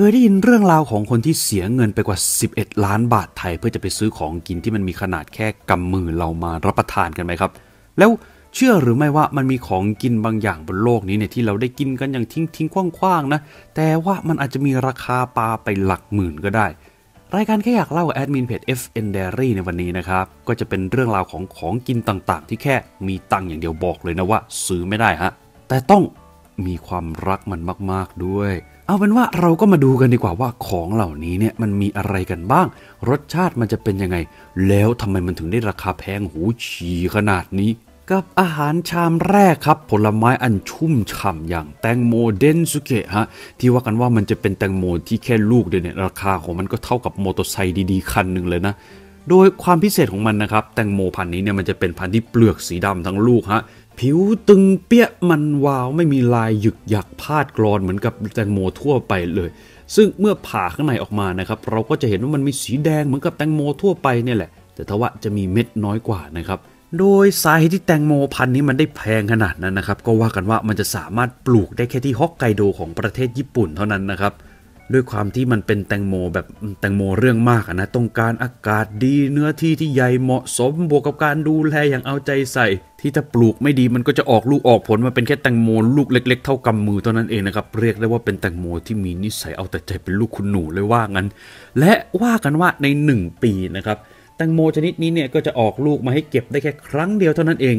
เคยได้ยินเรื่องราวของคนที่เสียเงินไปกว่า 11 ล้านบาทไทย เพื่อจะไปซื้อของกินที่มันมีขนาดแค่กำมือเรามารับประทานกันไหมครับ แล้วเชื่อหรือไม่ว่ามันมีของกินบางอย่างบนโลกนี้เนี่ยที่เราได้กินกันอย่างทิ้งทิ้งคว่างๆนะแต่ว่ามันอาจจะมีราคาปลาไปหลักหมื่นก็ได้ รายการแค่อยากเล่าแอดมินเพจ FN Diary ในวันนี้นะครับก็จะเป็นเรื่องราวของของกินต่างๆ ที่แค่มีตังอย่างเดียวบอกเลยนะว่า ซื้อไม่ได้ฮะแต่ต้องมีความรักมันมากๆด้วยเอาเป็นว่าเราก็มาดูกันดีกว่าว่าของเหล่านี้เนี่ยมันมีอะไรกันบ้าง รสชาติมันจะเป็นยังไง แล้วทำไมมันถึงได้ราคาแพงหูฉี่ขนาดนี้ กับอาหารชามแรกครับ ผลไม้อันชุ่มฉ่ำอย่าง แตงโมเดนซุเกะฮะที่ว่ากันว่ามันจะเป็นแตงโมที่แค่ลูกเดียวเนี่ยราคาของมันก็เท่ากับมอเตอร์ไซค์ดีๆ คันหนึ่งเลยนะ โดยความพิเศษของมันนะครับแตงโมพันธุ์นี้เนี่ยมันจะเป็นพันธุ์ที่เปลือกสีดำทั้งลูกฮะผิวตึงเปี้ยมันวาวไม่มีลายหยึกหยักพาดกรอนเหมือนกับแตงโมทั่วไปเลย ซึ่งเมื่อผ่าข้างในออกมานะครับ เราก็จะเห็นว่ามันมีสีแดงเหมือนกับแตงโมทั่วไปเนี่ยแหละแต่ทว่าจะมีเม็ดน้อยกว่านะครับโดยสายที่แตงโมพันธุ์นี้มันได้แพงขนาดนั้นนะครับ ก็ว่ากันว่ามันจะสามารถปลูกได้แค่ที่ฮอกไกโดของประเทศญี่ปุ่นเท่านั้นนะครับด้วยความที่มันเป็นแตงโมแบบแตงโมเรื่องมากนะต้องการอากาศดีเนื้อที่ที่ใหญ่เหมาะสมบวกกับการดูแลอย่างเอาใจใส่ ที่ถ้าปลูกไม่ดีมันก็จะออกลูกออกผลมาเป็นแค่แตงโมลูกเล็ก ๆเท่ากำมือเท่านั้นเองนะครับ เรียกได้ว่าเป็นแตงโมที่มีนิสัยเอาแต่ใจเป็นลูกคุณหนูเลยว่างั้นและว่ากันว่าใน 1 ปีนะครับ แตงโมชนิดนี้เนี่ยก็จะออกลูกมาให้เก็บได้แค่ครั้งเดียวเท่านั้นเอง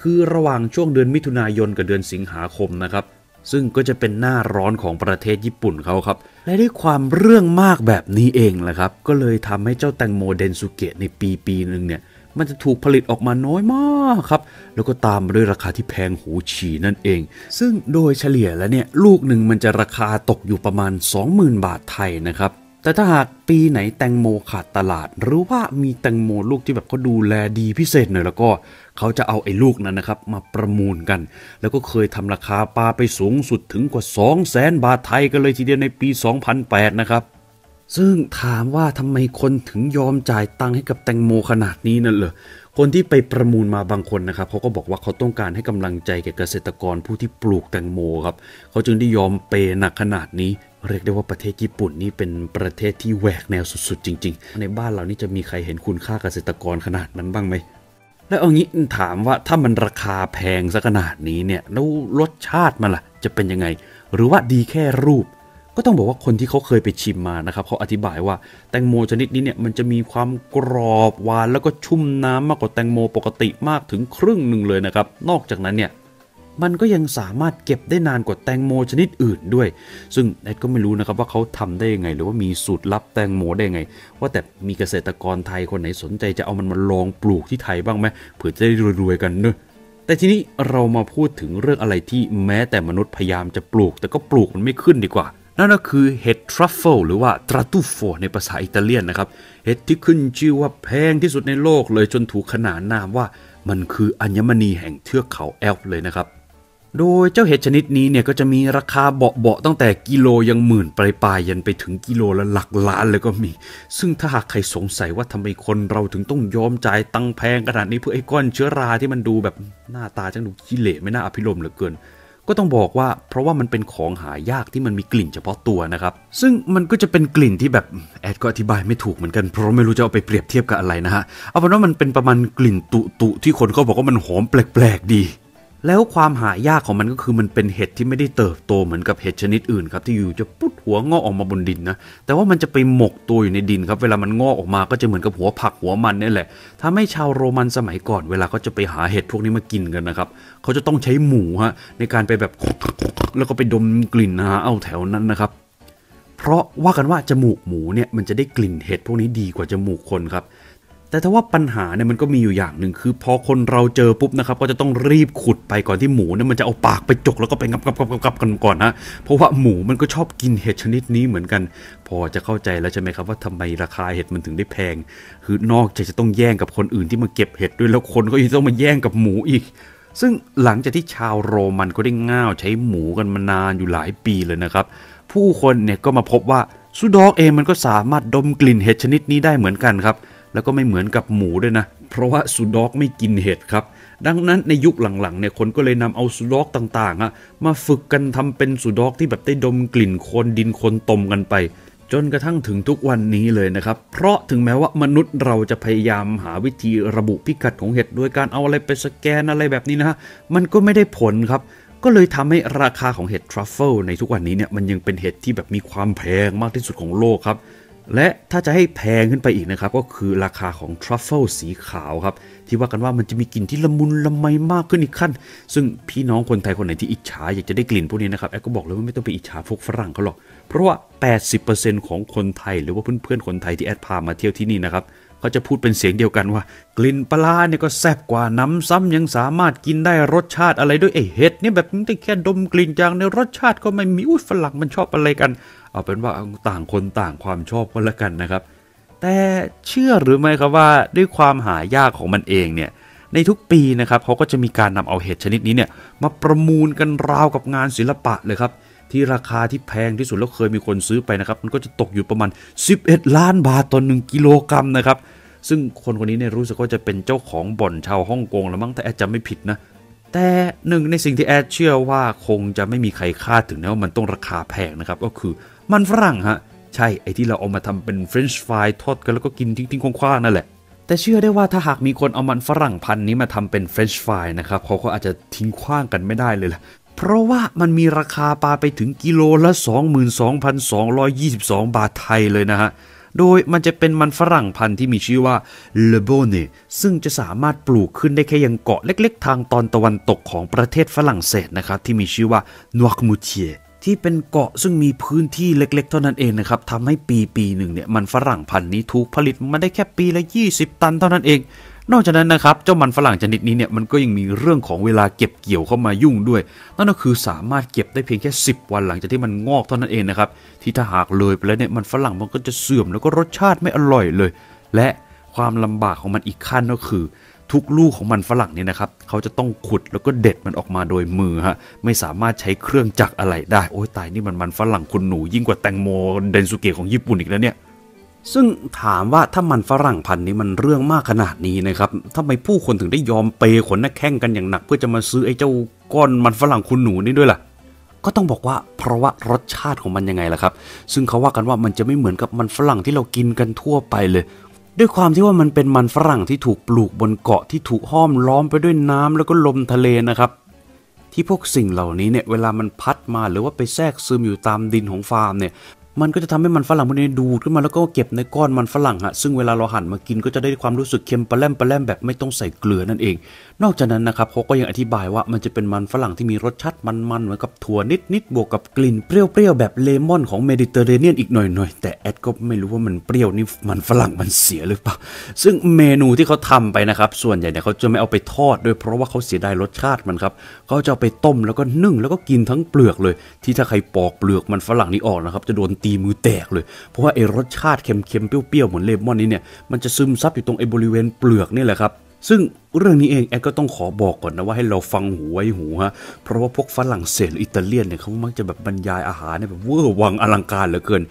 คือระหว่างช่วงเดือนมิถุนายนกับเดือนสิงหาคมนะครับซึ่งก็จะเป็นหน้าร้อนของประเทศญี่ปุ่นเขาครับและด้วยความเรื่องมากแบบนี้เองแหละครับก็เลยทำให้เจ้าแตงโมเดนสุเกะในปีปีหนึ่งเนี่ยมันจะถูกผลิตออกมาน้อยมากครับ แล้วก็ตามมาด้วยราคาที่แพงหูฉี่นั่นเอง ซึ่งโดยเฉลี่ยแล้วเนี่ยลูกหนึ่งมันจะราคาตกอยู่ประมาณ 20,000 บาทไทยนะครับแต่ถ้าหากปีไหนแตงโมขาดตลาดหรือว่ามีแตงโมลูกที่แบบเขาดูแลดีพิเศษหน่อยแล้วก็เขาจะเอาไอ้ลูกนั้นนะครับ มาประมูลกัน แล้วก็เคยทำราคาปลาไปสูงสุดถึงกว่า 2 0 0แสนบาทไทยกันเลยทีเดียวในปี2008นะครับซึ่งถามว่าทำไมคนถึงยอมจ่ายตังค์ให้กับแตงโมขนาดนี้นั่นเหรอคนที่ไปประมูลมาบางคนนะครับเขาก็บอกว่าเขาต้องการให้กำลังใจแก่เกษตรกรผู้ที่ปลูกแตงโมครับเขาจึงได้ยอมเปหนักขนาดนี้เรียกได้ว่าประเทศญี่ปุ่นนี่เป็นประเทศที่แหวกแนวสุดๆ จริงๆ ในบ้านเรานี่จะมีใครเห็นคุณค่าเกษตรกรขนาดนั้นบ้างไหม แล้วเอางี้ถามว่าถ้ามันราคาแพงซะขนาดนี้เนี่ยแล้วรสชาติมันล่ะ จะเป็นยังไง หรือว่าดีแค่รูป ก็ต้องบอกว่าคนที่เขาเคยไปชิมมานะครับ เขาอธิบายว่าแตงโมชนิดนี้เนี่ยมันจะมีความกรอบหวานแล้วก็ชุ่มน้ำมากกว่าแตงโมปกติมากถึงครึ่งหนึ่งเลยนะครับนอกจากนั้นเนี่ยมันก็ยังสามารถเก็บได้นานกว่าแตงโมชนิดอื่นด้วย ซึ่งแอดก็ไม่รู้นะครับว่าเขาทำได้ยังไง หรือว่ามีสูตรลับแตงโมได้ยังไง ว่าแต่มีเกษตรกรไทยคนไหนสนใจจะเอามันมาลองปลูกที่ไทยบ้างไหมเผื่อจะได้รวยๆกันเนอะแต่ทีนี้เรามาพูดถึงเรื่องอะไรที่แม้แต่มนุษย์พยายามจะปลูกแต่ก็ปลูกมันไม่ขึ้นดีกว่า นั่นก็คือเห็ดทรัฟเฟิลหรือว่าตราตูโฟในภาษาอิตาเลียนนะครับ เห็ดที่ขึ้นชื่อว่าแพงที่สุดในโลกเลยจนถูกขนานนามว่ามันคืออัญมณีแห่งเทือกเขาแอลป์เลยนะครับโดยเจ้าเห็ดชนิดนี้เนี่ยก็จะมีราคาเบาๆตั้งแต่กิโลยังหมื่นปลาย ๆ ยันไปถึงกิโลละหลักล้านเลยก็มี ซึ่งถ้าหากใครสงสัยว่าทำไมคนเราถึงต้องยอมจ่ายตังแพงขนาดนี้เพื่อไอ้ก้อนเชื้อราที่มันดูแบบหน้าตาจังดูขี้เหร่ไม่น่าอภิรมเหลือเกิน ก็ต้องบอกว่าเพราะว่ามันเป็นของหายากที่มันมีกลิ่นเฉพาะตัวนะครับซึ่งมันก็จะเป็นกลิ่นที่แบบแอดก็อธิบายไม่ถูกเหมือนกันเพราะไม่รู้จะเอาไปเปรียบเทียบกับอะไรนะฮะเอาเป็นว่ามันเป็นประมาณกลิ่นตุตุที่คนเขาบอกว่ามันหอมแปลก ๆ ดีแล้วความหายากของมันก็คือมันเป็นเห็ดที่ไม่ได้เติบโตเหมือนกับเห็ดชนิดอื่นครับที่อยู่จะปุ๊ดหัวงอกออกมาบนดินนะแต่ว่ามันจะไปหมกตัวอยู่ในดินครับเวลามันงอกออกมาก็จะเหมือนกับหัวผักหัวมันนี่แหละถ้าไม่ชาวโรมันสมัยก่อนเวลาเขาจะไปหาเห็ดพวกนี้มากินกันนะครับ เขาจะต้องใช้หมูฮะในการไปแบบ แล้วก็ไปดมกลิ่นนะฮะเอาแถวนั้นนะครับ เพราะว่ากันว่าจมูกหมูเนี่ยมันจะได้กลิ่นเห็ดพวกนี้ดีกว่าจมูกคนครับแต่ถ้าว่าปัญหาเนี่ยมันก็มีอยู่อย่างหนึ่งคือพอคนเราเจอปุ๊บนะครับ ก็จะต้องรีบขุดไปก่อนที่หมูเนี่ยมันจะเอาปากไปจกแล้วก็ไปงับกับกับกับกันก่อนนะเพราะว่าหมูมันก็ชอบกินเห็ดชนิดนี้เหมือนกัน พอจะเข้าใจแล้วใช่ไหมครับว่าทำไมราคาเห็ดมันถึงได้แพง คือนอกจากจะต้องแย่งกับคนอื่นที่มาเก็บเห็ดด้วยแล้วคนก็ยังต้องมาแย่งกับหมูอีก ซึ่งหลังจากที่ชาวโรมันก็ได้ง่าวใช้หมูกันมานานอยู่หลายปีเลยนะครับ ผู้คนเนี่ยก็มาพบว่าซูดอกเองมันก็สามารถดมกลิ่นเห็ดชนิดนี้ได้เหมือนกันครับแล้วก็ไม่เหมือนกับหมูด้วยนะ เพราะว่าสุดอกไม่กินเห็ดครับ ดังนั้นในยุคหลังๆเนี่ยคนก็เลยนำเอาสุดอกต่างๆอะมาฝึกกันทำเป็นสุดอกที่แบบได้ดมกลิ่นโคลนดินโคลนตมกันไป จนกระทั่งถึงทุกวันนี้เลยนะครับ เพราะถึงแม้ว่ามนุษย์เราจะพยายามหาวิธีระบุพิกัดของเห็ดโดยการเอาอะไรไปสแกนอะไรแบบนี้นะฮะมันก็ไม่ได้ผลครับ ก็เลยทำให้ราคาของเห็ดทรัฟเฟิลในทุกวันนี้เนี่ยมันยังเป็นเห็ดที่แบบมีความแพงมากที่สุดของโลกครับและถ้าจะให้แพงขึ้นไปอีกนะครับก็คือราคาของทรัฟเฟิลสีขาวครับที่ว่ากันว่ามันจะมีกลิ่นที่ละมุนละไมมากขึ้นอีกขั้น ซึ่งพี่น้องคนไทยคนไหนที่อิจฉาอยากจะได้กลิ่นพวกนี้นะครับแอดก็บอกเลยว่าไม่ต้องไปอิจฉาพวกฝรั่งเขาหรอก เพราะว่า 80%ของคนไทยหรือว่าเพื่อนๆ คนไทยที่แอดพามาเที่ยวที่นี่นะครับเขาจะพูดเป็นเสียงเดียวกันว่ากลิ่นปลาเนี่ยก็แซ่บกว่าน้ำซ้ำยังสามารถกินได้รสชาติอะไรด้วยเอ้เห็ดเนี่ยแบบนี้แค่ดมกลิ่นจางในรสชาติก็ไม่มีอุ้ยฝรั่งมันชอบอะไรกัน เอาเป็นว่าต่างคนต่างความชอบก็แล้วกันนะครับ แต่เชื่อหรือไม่ครับว่าด้วยความหายากของมันเองเนี่ยในทุกปีนะครับเขาก็จะมีการนำเอาเห็ดชนิดนี้เนี่ยมาประมูลกันราวกับงานศิลปะเลยครับที่ราคาที่แพงที่สุดแล้วเคยมีคนซื้อไปนะครับมันก็จะตกอยู่ประมาณ 11 ล้านบาทต่อ1กิโลกรัมนะครับซึ่งคนคนนี้เนี่ยรู้สึกว่าจะเป็นเจ้าของบ่อนชาวฮ่องกงแล้วมั้งแต่แอดจำไม่ผิดนะ แต่หนึ่งในสิ่งที่แอดเชื่อว่าคงจะไม่มีใครคาดถึงนะว่ามันต้องราคาแพงนะครับก็คือมันฝรั่งฮะใช่ไอที่เราเอามาทำเป็นเฟรนช์ฟรายทอดกันแล้วก็กินทิ้งๆคว้างๆนั่นแหละแต่เชื่อได้ว่าถ้าหากมีคนเอามันฝรั่งพันนี้มาทำเป็นเฟรนช์ฟรายนะครับเขาก็อาจจะทิ้งคว้างกันไม่ได้เลยล่ะเพราะว่ามันมีราคาปลาไปถึงกิโลละ 22,222 บาทไทยเลยนะฮะ โดยมันจะเป็นมันฝรั่งพันธุ์ที่มีชื่อว่าเลโบเนซึ่งจะสามารถปลูกขึ้นได้แค่ยังเกาะเล็ก ๆ ทางตอนตะวันตกของประเทศฝรั่งเศสนะครับที่มีชื่อว่านวคมูเทียที่เป็นเกาะซึ่งมีพื้นที่เล็กๆ เท่านั้นเองนะครับทำให้ปีปีหนึ่งเนี่ยมันฝรั่งพันธุ์นี้ถูกผลิตมาได้แค่ปีละ20 ตันเท่านั้นเองนอกจากนั้นนะครับเจ้ามันฝรั่งชนิดนี้เนี่ยมันก็ยังมีเรื่องของเวลาเก็บเกี่ยวเข้ามายุ่งด้วย นั่นก็คือสามารถเก็บได้เพียงแค่ 10 วันหลังจากที่มันงอกเท่านั้นเองนะครับที่ถ้าหากเลยไปแล้วเนี่ยมันฝรั่งมันก็จะเสื่อมแล้วก็รสชาติไม่อร่อยเลย และความลำบากของมันอีกขั้นก็คือ ทุกลูกของมันฝรั่งเนี่ยนะครับเขาจะต้องขุดแล้วก็เด็ดมันออกมาโดยมือฮะไม่สามารถใช้เครื่องจักรอะไรได้โอ้ยตายนี่มันมันฝรั่งคุณหนู ยิ่งกว่าแตงโมเดนสุเกะของญี่ปุ่นอีกแล้วเนี่ยซึ่งถามว่าถ้ามันฝรั่งพันนี้มันเรื่องมากขนาดนี้นะครับทำไมผู้คนถึงได้ยอมเปขนหน้าแข้งกันอย่างหนัก เพื่อจะมาซื้อไอ้เจ้าก้อน มันฝรั่งคุณหนูนี่ด้วยล่ะ ก็ต้องบอกว่าเพราะว่ารสชาติของมันยังไงล่ะครับ ซึ่งเขาว่ากันว่ามันจะไม่เหมือนกับมันฝรั่งที่เรากินกันทั่วไปเลย ด้วยความที่ว่ามันเป็นมันฝรั่งที่ถูกปลูกบนเกาะ ที่ถูกห้อมล้อมไปด้วยน้ำแล้วก็ลมทะเลนะครับ ที่พวกสิ่งเหล่านี้เนี่ยเวลามันพัดมาหรือว่าไปแทรกซึมอยู่ตามดินของฟาร์มเนี่ยมันก็จะทำให้มันฝรั่งพวกนี้ดูดขึ้นมาแล้วก็เก็บในก้อนมันฝรั่งฮะซึ่งเวลาเราหั่นมากินก็จะได้ความรู้สึกเค็มปลาแลมปลาแลมแบบไม่ต้องใส่เกลือนั่นเอง นอกจากนั้นนะครับเขาก็ยังอธิบายว่ามันจะเป็นมันฝรั่งที่มีรสชาติมันๆเหมือนกับถั่วนิดๆบวกกับกลิ่นเปรี้ยวๆแบบเลมอนของเมดิเตอร์เรเนียนอีกหน่อยๆ แต่แอดก็ไม่รู้ว่ามันเปรี้ยวนี่มันฝรั่งมันเสียหรือเปล่าซึ่งเมนูที่เขาทำไปนะครับส่วนใหญ่เนี่ยเขาจะไม่เอาไปทอดด้วยเพราะว่าเขาเสียดายรสชาติมันครับเขาจะเอาไปต้มแล้วก็นึ่งแล้วก็กินทั้งเปลือกเลย ที่ถ้าใครปอกเปลือกมันฝรั่งนี้ออกนะครับจะโดนตีมือแตกเลยเพราะว่าไอรสชาติเค็มๆเปรี้ยวๆเหมือนเลมอนนี้เนี่ยมันจะซึมซับอยู่ตรงไอบริเวณเปลือกนี่แหละครับซึ่งเรื่องนี้เองแอดก็ต้องขอบอกก่อนนะว่าให้เราฟังหูไว้หูฮะเพราะว่าพวกฝรั่งเศสอิตาเลียนเนี่ยเขามักจะแบบบรรยายอาหารเนี่ยแบบเวอร์วังอลังการเหลือเกิน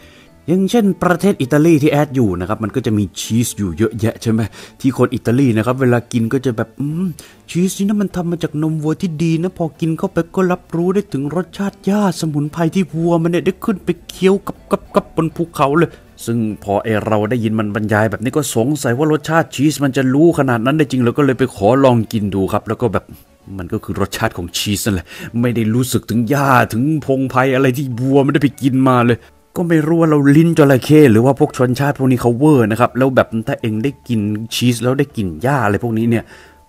อย่างเช่นประเทศอิตาลีที่แอดอยู่นะครับมันก็จะมีชีสอยู่เยอะแยะใช่ไหมที่คนอิตาลีนะครับ เวลากินก็จะแบบอืมชีสนี่นะมันทำมาจากนมวัวที่ดีนะ พอกินเข้าไปก็รับรู้ได้ถึงรสชาติหญ้าสมุนไพรที่วัวมันเนี่ยได้ขึ้นไปเคี้ยวกับกับกับบนภูเขาเลย ซึ่งพอเอเราได้ยินมันบรรยาย แบบนี้ก็สงสัยว่ารสชาติชีสมันจะรู้ขนาดนั้นได้จริงแล้วก็เลยไปขอลองกินดูครับ แล้วก็แบบมันก็คือรสชาติของชีสนั่นแหละไม่ได้รู้สึกถึงหญ้าถึงพงไพรอะไรที่บัวไม่ได้ไปกินมาเลยก็ไม่รู้ว่าเราลิ้นจระเข้หรือว่าพวกชนชาติพวกนี้เขาเวอร์นะครับ แล้วแบบถ้าเองได้กินชีสแล้วได้กินหญ้าอะไรพวกนี้เนี่ย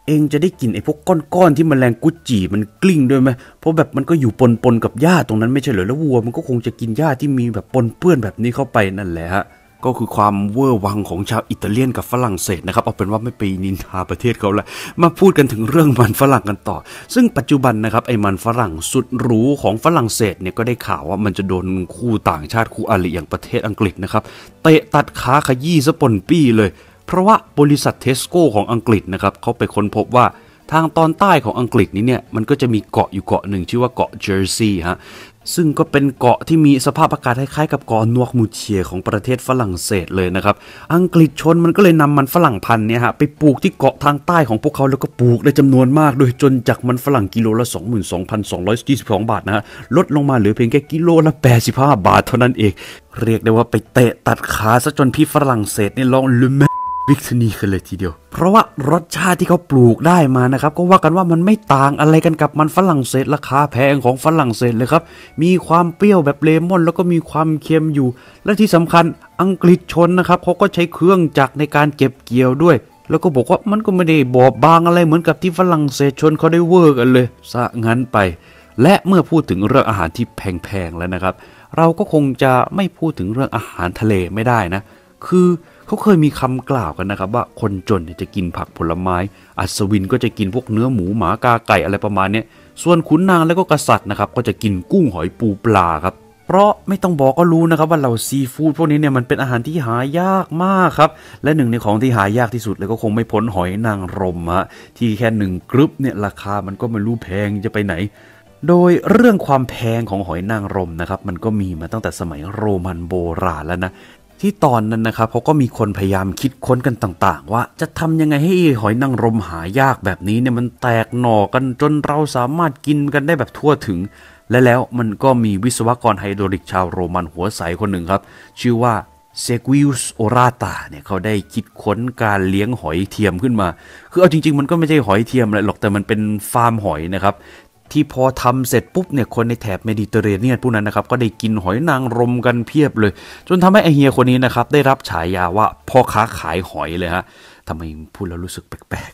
เองจะได้กินไอ้พวกก้อนๆที่มันแรงกุจีมันกลิ้งด้วยไหมเพราะแบบมันก็อยู่ปนๆกับหญ้าตรงนั้นไม่ใช่เหรอแล้ววัวมันก็คงจะกินหญ้าที่มีแบบปนเปื้อนแบบนี้เข้าไปนั่นแหละฮะก็คือความเวอร์วังของชาวอิตาเลียนกับฝรั่งเศสนะครับ เอาเป็นว่าไม่ไปนินทาประเทศเขาละมาพูดกันถึงเรื่องมันฝรั่งกันต่อ ซึ่งปัจจุบันนะครับไอ้มันฝรั่งสุดหรูของฝรั่งเศสเนี่ยก็ได้ข่าวว่ามันจะโดนคู่ต่างชาติคู่อาลีอย่างประเทศอังกฤษนะครับเตะตัดขาขยี้สปนปี้เลย เพราะว่าบริษัทเทสโก้ของอังกฤษนะครับเขาไปค้นพบว่าทางตอนใต้ของอังกฤษนี้เนี่ยมันก็จะมีเกาะอยู่เกาะหนึ่งชื่อว่าเกาะเจอร์ซีย์ฮะซึ่งก็เป็นเกาะที่มีสภาพอากาศคล้ายๆกับเกาะนวกมูเชียของประเทศฝรั่งเศสเลยนะครับ อังกฤษชนมันก็เลยนำมันฝรั่งพันธุ์เนี่ยฮะไปปลูกที่เกาะทางใต้ของพวกเขาแล้วก็ปลูกได้จำนวนมาก โดยจนจากมันฝรั่งกิโลละ 22,222บาทนะฮะลดลงมาเหลือเพียงแค่กิโลละ85 บาทเท่านั้นเอง เรียกได้ว่าไปเตะตัดขาซะจนพี่ฝรั่งเศสเนี่ยร้องลืมแมบิกซนีกันเลยทีเดียวเพราะว่ารสชาติที่เขาปลูกได้มานะครับ ก็ว่ากันว่ามันไม่ต่างอะไรกันกับมันฝรั่งเศสราคาแพงของฝรั่งเศสเลยครับมีความเปรี้ยวแบบเลมอนแล้วก็มีความเค็มอยู่ และที่สำคัญอังกฤษชนนะครับเขาก็ใช้เครื่องจักรในการเก็บเกี่ยวด้วย แล้วก็บอกว่ามันก็ไม่ได้บอบบางอะไรเหมือนกับที่ฝรั่งเศสชนเขาได้เวอร์กันเลยซะงั้นไป และเมื่อพูดถึงเรื่องอาหารที่แพงๆแล้วนะครับ เราก็คงจะไม่พูดถึงเรื่องอาหารทะเลไม่ได้นะ คือเขาเคยมีคำกล่าวกันนะครับว่าคนจนจะกินผักผลไม้ อัศวินก็จะกินพวกเนื้อหมูหมากาไก่อะไรประมาณนี้ส่วนขุนนางและก็กษัตริย์นะครับก็จะกินกุ้งหอยปูปลาครับเพราะไม่ต้องบอกก็รู้นะครับว่าเหล่าซีฟู้ดพวกนี้เนี่ยมันเป็นอาหารที่หายากมากครับและหนึ่งในของที่หายากที่สุดเลยก็คงไม่พ้นหอยนางรมฮะที่แค่หนึ่งกรุ๊ปเนี่ยราคามันก็ไม่รู้แพงจะไปไหน โดยเรื่องความแพงของหอยนางรมนะครับมันก็มีมาตั้งแต่สมัยโรมันโบราณแล้วนะที่ตอนนั้นนะครับ เขาก็มีคนพยายามคิดค้นกันต่าง ๆ ว่าจะทำยังไงให้หอยนางรมหายากแบบนี้เนี่ยมันแตกหน่อกันจนเราสามารถกินกันได้แบบทั่วถึง และแล้วมันก็มีวิศวกรไฮโดริกชาวโรมันหัวใสคนหนึ่งครับ ชื่อว่าเซกิวส์โอราตาเนี่ยเขาได้คิดค้นการเลี้ยงหอยเทียมขึ้นมา คือเอาจริง ๆ มันก็ไม่ใช่หอยเทียมอะไรหรอกแต่มันเป็นฟาร์มหอยนะครับที่พอทำเสร็จปุ๊บเนี่ยคนในแถบเมดิเตอร์เรเนียนพวกนั้นนะครับก็ได้กินหอยนางรมกันเพียบเลย จนทำให้ไอเฮียคนนี้นะครับได้รับฉายาว่าพ่อค้าขายหอยเลยฮะทำไมพูดแล้วรู้สึกแปลก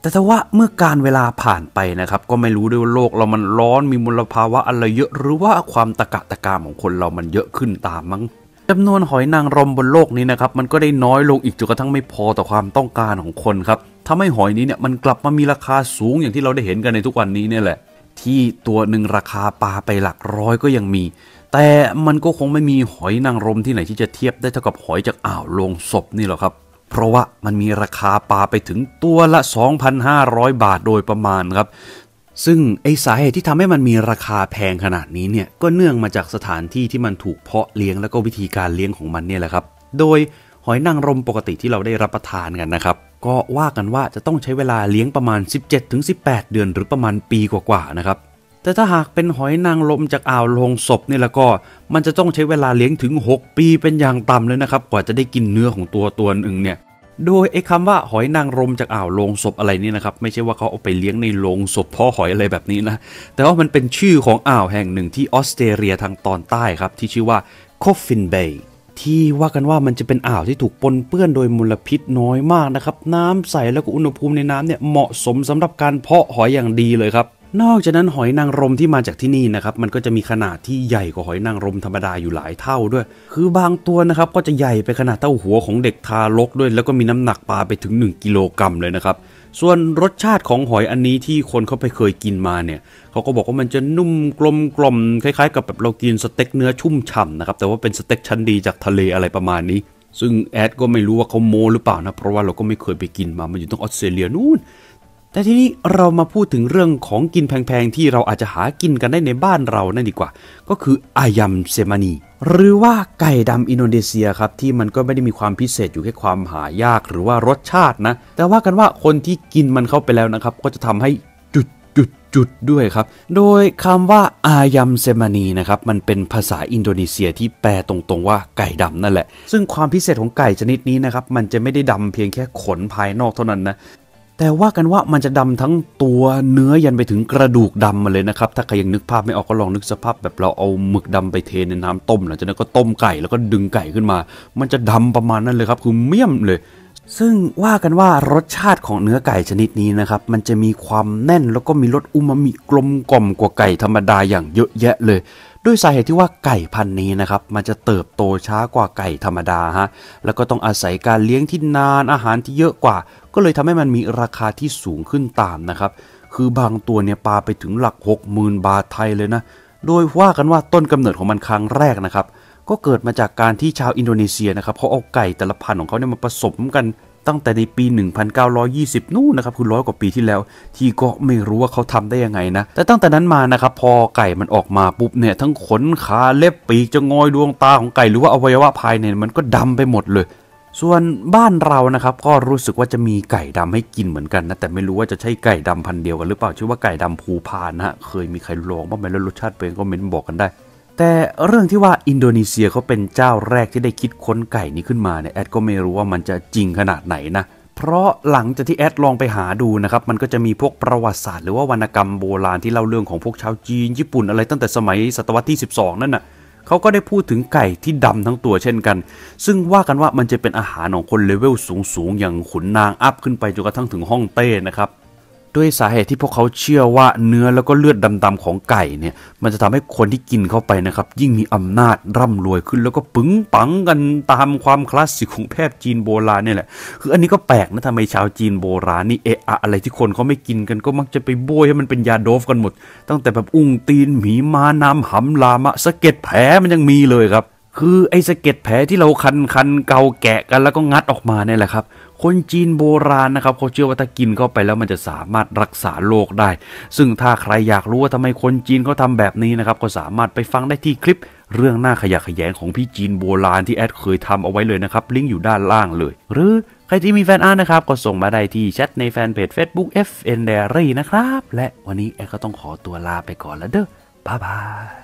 แต่ว่าเมื่อการเวลาผ่านไปนะครับก็ไม่รู้ด้วยว่าโลกเรามันร้อนมีมลภาวะอะไรเยอะหรือว่าความตะกะตะกามของคนเรามันเยอะขึ้นตามมั้งจำนวนหอยนางรมบนโลกนี้นะครับมันก็ได้น้อยลงอีกจนกระทั่งไม่พอต่อความต้องการของคนครับทำให้หอยนี้เนี่ยมันกลับมามีราคาสูงอย่างที่เราได้เห็นกันในทุกวันนี้เนี่ยแหละที่ตัวหนึ่งราคาปลาไปหลักร้อยก็ยังมี แต่มันก็คงไม่มีหอยนางรมที่ไหนที่จะเทียบได้เท่ากับหอยจากอ่าวลงศพนี่หรอกครับ เพราะว่ามันมีราคาปลาไปถึงตัวละ 2,500 บาทโดยประมาณครับ ซึ่งไอ้สาเหตุที่ทำให้มันมีราคาแพงขนาดนี้เนี่ยก็เนื่องมาจากสถานที่ที่มันถูกเพาะเลี้ยงแล้วก็วิธีการเลี้ยงของมันเนี่ยแหละครับ โดยหอยนางรมปกติที่เราได้รับประทานกันนะครับก็ว่ากันว่าจะต้องใช้เวลาเลี้ยงประมาณ 17-18 เดือนหรือประมาณปีกว่าๆ นะครับ แต่ถ้าหากเป็นหอยนางรมจากอ่าวลงศพนี่แล้วก็ มันจะต้องใช้เวลาเลี้ยงถึง 6 ปีเป็นอย่างต่ำเลยนะครับ กว่าจะได้กินเนื้อของตัวตัวหนึ่งเนี่ย โดยไอ้คำว่าหอยนางรมจากอ่าวโลงศพอะไรนี่นะครับ ไม่ใช่ว่าเขาเอาไปเลี้ยงในโลงศพพ่อหอยอะไรแบบนี้นะ แต่ว่ามันเป็นชื่อของอ่าวแห่งหนึ่งที่ออสเตรเลียทางตอนใต้ครับ ที่ชื่อว่าคอฟฟินเบย์ที่ว่ากันว่ามันจะเป็นอ่าวที่ถูกปนเปื้อนโดยมลพิษน้อยมากนะครับน้ำใสแล้วก็อุณหภูมิในน้ำเนี่ยเหมาะสมสำหรับการเพาะหอยอย่างดีเลยครับนอกจากนั้นหอยนางรมที่มาจากที่นี่นะครับมันก็จะมีขนาดที่ใหญ่กว่าหอยนางรมธรรมดาอยู่หลายเท่าด้วย คือบางตัวนะครับก็จะใหญ่ไปขนาดเท่าหัวของเด็กทารกด้วย แล้วก็มีน้ำหนักปลาไปถึง 1กิโลกรัมเลยนะครับส่วนรสชาติของหอยอันนี้ที่คนเขาไปเคยกินมาเนี่ยเขาก็บอกว่ามันจะนุ่มกลมกลมคล้ายๆ กับแบบเรากินสเต็กเนื้อชุ่มฉ่ำนะครับแต่ว่าเป็นสเต็กชั้นดีจากทะเลอะไรประมาณนี้ ซึ่งแอดก็ไม่รู้ว่าเขาโมหรือเปล่านะ เพราะว่าเราก็ไม่เคยไปกินมา มันอยู่ตรงออสเตรเลียนู่นแต่ทีนี้เรามาพูดถึงเรื่องของกินแพงๆที่เราอาจจะหากินกันได้ในบ้านเรานั่นดีกว่า ก็คืออายัมเซมานีหรือว่าไก่ดำอินโดนีเซียครับที่มันก็ไม่ได้มีความพิเศษอยู่แค่ความหายากหรือว่ารสชาตินะ แต่ว่ากันว่าคนที่กินมันเข้าไปแล้วนะครับ ก็จะทำให้จุดจุดดด้วยครับ โดยคำว่าอายัมเซมานีนะครับมันเป็นภาษาอินโดนีเซียที่แปลตรงๆว่าไก่ดำนั่นแหละ ซึ่งความพิเศษของไก่ชนิดนี้นะครับมันจะไม่ได้ดำเพียงแค่ขนภายนอกเท่านั้นนะแต่ว่ากันว่ามันจะดำทั้งตัวเนื้อยันไปถึงกระดูกดำมาเลยนะครับ ถ้าใครยังนึกภาพไม่ออกก็ลองนึกสภาพ แบบเราเอาหมึกดำไปเทในน้ำต้มหลังจากนั้นก็ต้มไก่แล้วก็ดึงไก่ขึ้นมา มันจะดำประมาณนั้นเลยครับ คือเมี่ยมเลย ซึ่งว่ากันว่ารสชาติของเนื้อไก่ชนิดนี้นะครับ มันจะมีความแน่นแล้วก็มีรสอูมามิกลมกล่อมกว่าไก่ธรรมดาอย่างเยอะแยะเลยด้วยสาเหตุที่ว่าไก่พันธุ์นี้นะครับมันจะเติบโตช้ากว่าไก่ธรรมดาฮะแล้วก็ต้องอาศัยการเลี้ยงที่นานอาหารที่เยอะกว่า ก็เลยทำให้มันมีราคาที่สูงขึ้นตามนะครับ คือบางตัวเนี่ยปลาไปถึงหลัก60,000บาทไทยเลยนะ โดยว่ากันว่าต้นกำเนิดของมันครั้งแรกนะครับ ก็เกิดมาจากการที่ชาวอินโดนีเซียนะครับ เขาเอาไก่แต่ละพันธุ์ของเขาเนี่ยมาผสมกันตั้งแต่ในปี 1920 นู่นนะครับคือร้อยกว่าปีที่แล้ว ที่ก็ไม่รู้ว่าเขาทำได้ยังไงนะ แต่ตั้งแต่นั้นมานะครับพอไก่มันออกมาปุ๊บเนี่ยทั้งขนขาเล็บปีกจะงอยดวงตาของไก่หรือว่าอวัยวะภายในมันก็ดำไปหมดเลย ส่วนบ้านเรานะครับก็รู้สึกว่าจะมีไก่ดำให้กินเหมือนกันนะแต่ไม่รู้ว่าจะใช่ไก่ดำพันเดียวกันหรือเปล่าชื่อว่าไก่ดำภูพานนะฮะเคยมีใครลองบ้างไหมแล้วรสชาติเป็นก็เม้นบอกกันได้แต่เรื่องที่ว่าอินโดนีเซียเขาเป็นเจ้าแรกที่ได้คิดค้นไก่นี้ขึ้นมาเนี่ยแอดก็ไม่รู้ว่ามันจะจริงขนาดไหนนะ เพราะหลังจากที่แอดลองไปหาดูนะครับมันก็จะมีพวกประวัติศาสตร์หรือว่าวรรณกรรมโบราณที่เล่าเรื่องของพวกชาวจีนญี่ปุ่นอะไรตั้งแต่สมัยศตวรรษที่12 นั่นนะ่ะเขาก็ได้พูดถึงไก่ที่ดำทั้งตัวเช่นกัน ซึ่งว่ากันว่ามันจะเป็นอาหารของคนเลเวลสูงๆอย่างขุนนางอัพขึ้นไปจนกระทั่งถึงห้องเต้นะครับด้วยสาเหตุที่พวกเขาเชื่อว่าเนื้อแล้วก็เลือดดำๆของไก่เนี่ย มันจะทำให้คนที่กินเข้าไปนะครับยิ่งมีอำนาจร่ำรวยขึ้น แล้วก็ปึงปังกันตามความคลาสสิกของแพทย์จีนโบราณเนี่ยแหละคือ อันนี้ก็แปลกนะทำไมชาวจีนโบราณนี่เอะอะ อะไรที่คนเขาไม่กินกันก็มักจะไปโบยให้มันเป็นยาโดฟกันหมด ตั้งแต่แบบอุ้งตีนหมีมานามหำลามะสะเก็ดแผลมันยังมีเลยครับ คือไอ้สะเก็ดแผลที่เราคันคันเกาแกะกันแล้วก็งัดออกมาเนี่ยแหละครับคนจีนโบราณนะครับเขาเชื่อว่าถ้ากินเข้าไปแล้วมันจะสามารถรักษาโรคได้ ซึ่งถ้าใครอยากรู้ว่าทำไมคนจีนเขาทำแบบนี้นะครับ ก็สามารถไปฟังได้ที่คลิป เรื่องหน้าขยะขยงของพี่จีนโบราณที่แอด เคยทำเอาไว้เลยนะครับ ลิงก์อยู่ด้านล่างเลยหรือใครที่มีแฟนอาร์ตนะครับ ก็ส่งมาได้ที่แชทในแฟนเพจ Facebook FN Diary นะครับและวันนี้แอดก็ต้องขอตัวลาไปก่อนแล้วเด้อบ๊ายบาย